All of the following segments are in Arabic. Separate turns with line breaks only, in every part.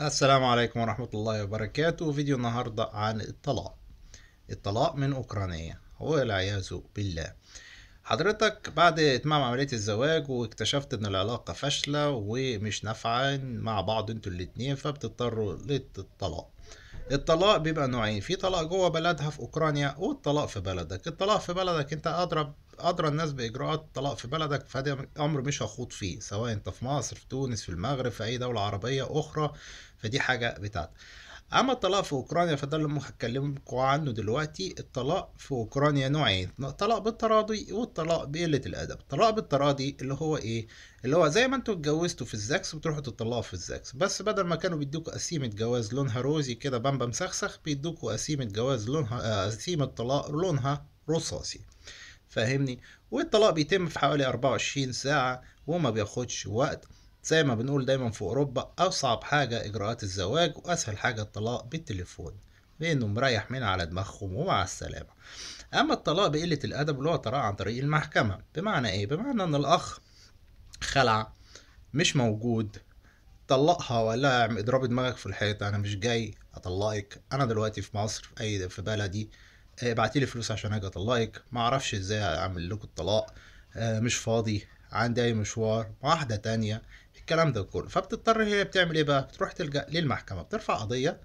السلام عليكم ورحمة الله وبركاته فيديو النهاردة عن الطلاق الطلاق من أوكرانيا والعياذ بالله حضرتك بعد اتمام عملية الزواج واكتشفت ان العلاقة فاشلة ومش نافعة مع بعض انتوا الاتنين فبتضطروا للطلاق الطلاق بيبقى نوعين في طلاق جوه بلدها في اوكرانيا والطلاق في بلدك الطلاق في بلدك انت اضرب أدرى الناس بإجراءات الطلاق في بلدك فده أمر مش هخوض فيه سواء أنت في مصر في تونس في المغرب في أي دولة عربية أخرى فدي حاجة بتاعتك أما الطلاق في أوكرانيا فده اللي هكلمكم عنه دلوقتي الطلاق في أوكرانيا نوعين طلاق بالتراضي والطلاق بقلة الأدب الطلاق بالتراضي اللي هو إيه اللي هو زي ما انتوا اتجوزتوا في الزكس بتروحوا تطلقوا في الزكس بس بدل ما كانوا بيدوكوا قسيمة جواز لونها روزي كده بامبا مسخسخ بيدوكوا قسيمة جواز لونها آه، قسيمة طلاق لونها رصاصي فاهمني والطلاق بيتم في حوالي 24 ساعة وما بياخدش وقت زي ما بنقول دايما في أوروبا أصعب حاجة إجراءات الزواج وأسهل حاجة الطلاق بالتليفون لأنه مريح من على دماغهم ومع السلامة أما الطلاق بقلة الأدب اللي هو طلاق عن طريق المحكمة بمعنى إيه؟ بمعنى إن الأخ خلع مش موجود طلقها ولا اضربي دماغك في الحيط انا مش جاي اطلقك انا دلوقتي في مصر في اي في بلدي آه، ابعتي لي فلوس عشان اجي اطلقك ما اعرفش ازاي اعمل لكم الطلاق آه، مش فاضي عندي اي مشوار واحده تانية الكلام ده كله فبتضطر هي بتعمل ايه بقى بتروح تلجا للمحكمه بترفع قضيه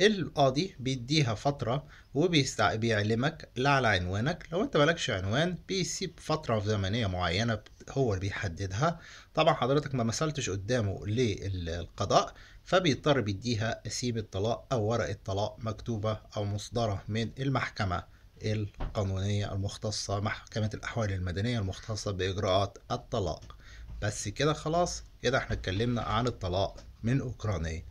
القاضي بيديها فترة وبيعلمك لا على عنوانك لو انت مالكش عنوان بيسيب فترة زمنية معينة هو اللي بيحددها طبعا حضرتك ما مثلتش قدامه للقضاء فبيضطر بيديها سيب الطلاق أو ورقة طلاق مكتوبة أو مصدرة من المحكمة القانونية المختصة محكمة الأحوال المدنية المختصة بإجراءات الطلاق بس كده خلاص كده احنا اتكلمنا عن الطلاق من أوكرانية